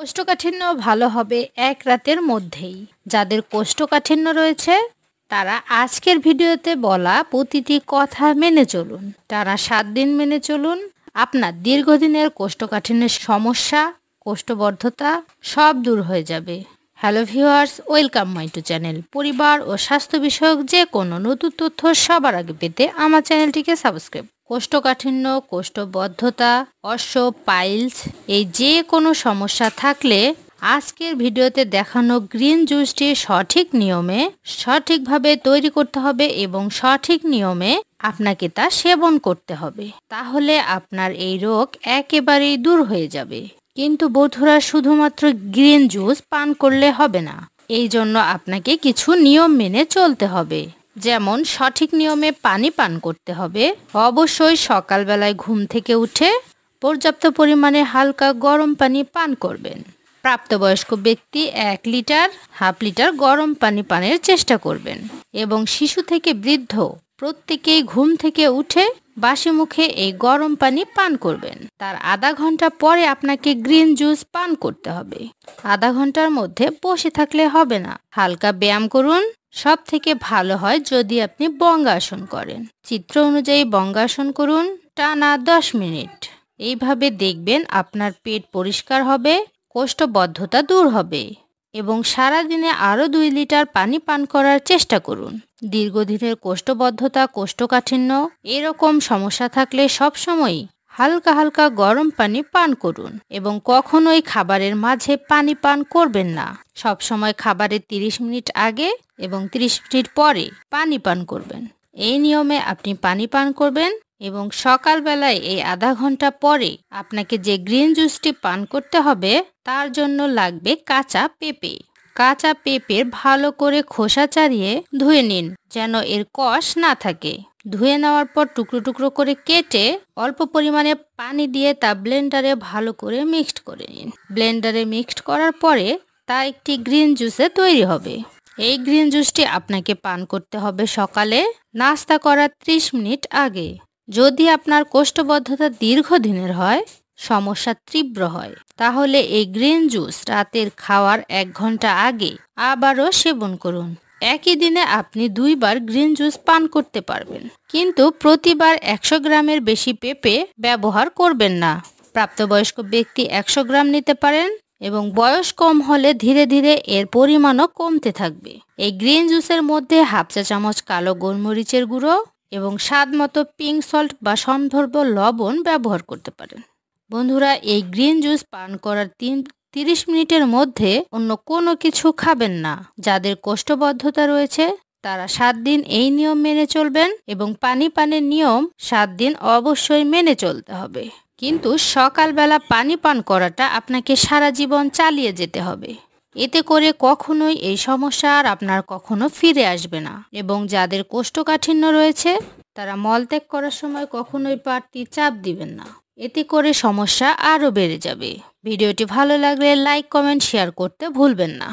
কোষ্ঠকাঠিন্য ভালো হবে এক রাতের মধ্যেই যাদের কোষ্ঠকাঠিন্য রয়েছে তারা আজকের ভিডিওতে বলা প্রতিটি কথা মেনে চলুন তারা সাত দিন মেনে চলুন আপনার দীর্ঘদিনের কোষ্ঠকাঠিন্যের সমস্যা কোষ্ঠবদ্ধতা সব দূর হয়ে যাবে hello viewers welcome my to channel পরিবার ও স্বাস্থ্য বিষয়ক যে কোনো নতুন তথ্য সবার আগে পেতে আমার চ্যানেলটিকে সাবস্ক্রাইব কোষ্ঠকাঠিন্য কোষ্ঠবদ্ধতা অশ্ব পাইলস এই যে কোনো সমস্যা থাকলে আজকের ভিডিওতে দেখানো গ্রিন জুসটি সঠিক নিয়মে সঠিকভাবে তৈরি করতে হবে এবং সঠিক নিয়মে আপনাকে তা সেবন করতে হবে তাহলে আপনার এই রোগ একেবারেই দূর হয়ে যাবে কিন্তু বধুরা শুধুমাত্র গ্রিন জুস পান করলে হবে না এই জন্য আপনাকে কিছু নিয়ম মেনে চলতে হবে যেমন সঠিক নিয়মে পানি পান করতে হবে অবশ্যই সকালবেলায় ঘুম থেকে উঠে পর্যাপ্ত পরিমাণে হালকা গরম পানি পান করবেন প্রাপ্তবয়স্ক ব্যক্তি এক লিটার হাফ লিটার গরম পানি পানের চেষ্টা করবেন এবং শিশু থেকে বৃদ্ধ প্রত্যেকেই ঘুম থেকে উঠে বাসি মুখে এই গরম পানি পান করবেন তার আধা ঘন্টা পরে আপনাকে গ্রিন জুস পান করতে হবে আধা ঘন্টার মধ্যে বসে থাকলে হবে না হালকা ব্যায়াম করুন সব থেকে ভালো হয় যদি আপনি বঙ্গাসন করেন চিত্র অনুযায়ী বঙ্গাসন করুন টানা দশ মিনিট এইভাবে দেখবেন আপনার পেট পরিষ্কার হবে কোষ্ঠবদ্ধতা দূর হবে এবং সারাদিনে আরও দুই লিটার পানি পান করার চেষ্টা করুন দীর্ঘদিনের কোষ্ঠবদ্ধতা কোষ্ঠকাঠিন্য এরকম সমস্যা থাকলে সবসময়ই হালকা হালকা গরম পানি পান করুন এবং কখনোই খাবারের মাঝে পানি পান করবেন না সবসময় খাবারের 30 মিনিট আগে এবং 30 মিনিট পরে পানি পান করবেন এই নিয়মে আপনি পানি পান করবেন এবং সকালবেলায় এই আধা ঘন্টা পরে আপনাকে যে গ্রিন জুসটি পান করতে হবে তার জন্য লাগবে কাঁচা পেঁপে কাঁচা পেঁপের ভালো করে খোসা চারিয়ে ধুয়ে নিন যেন এর কষ না থাকে ধুয়ে নেওয়ার পর টুকরো টুকরো করে কেটে অল্প পরিমাণে পানি দিয়ে তা ব্লেন্ডারে ভালো করে মিক্সড করে নিন ব্লেন্ডারে মিক্সড করার পরে তা একটি গ্রিন জুসে তৈরি হবে এই গ্রিন জুসটি আপনাকে পান করতে হবে সকালে নাস্তা করার 30 মিনিট আগে যদি আপনার কোষ্ঠবদ্ধতা দীর্ঘদিনের হয় সমস্যা তীব্র হয় তাহলে এই গ্রিন জুস রাতের খাওয়ার এক ঘন্টা আগে আবারও সেবন করুন একই দিনে আপনি দুইবার গ্রিন জুস পান করতে পারবেন কিন্তু প্রতিবার একশো গ্রামের বেশি পেঁপে ব্যবহার করবেন না প্রাপ্তবয়স্ক ব্যক্তি একশো গ্রাম নিতে পারেন এবং বয়স কম হলে ধীরে ধীরে এর পরিমাণও কমতে থাকবে এই গ্রিন জুসের মধ্যে হাফ চা চামচ কালো গোলমরিচের গুঁড়ো এবং স্বাদ মতো পিঙ্ক সল্ট বা সন্দর্ভ লবণ ব্যবহার করতে পারেন বন্ধুরা এই গ্রিন জুস পান করার তিন 30 মিনিটের মধ্যে অন্য কোনো কিছু খাবেন না যাদের কোষ্ঠবদ্ধতা রয়েছে তারা সাত দিন এই নিয়ম মেনে চলবেন এবং পানি পানের নিয়ম সাত দিন অবশ্যই মেনে চলতে হবে কিন্তু সকালবেলা পানি পান করাটা আপনাকে সারা জীবন চালিয়ে যেতে হবে এতে করে কখনোই এই সমস্যা আর আপনার কখনো ফিরে আসবে না এবং যাদের কোষ্ঠকাঠিন্য রয়েছে তারা মলত্যাগ করার সময় কখনোই পাটটি চাপ দিবেন না এতে করে সমস্যা আরও বেড়ে যাবে ভিডিওটি ভালো লাগলে লাইক কমেন্ট শেয়ার করতে ভুলবেন না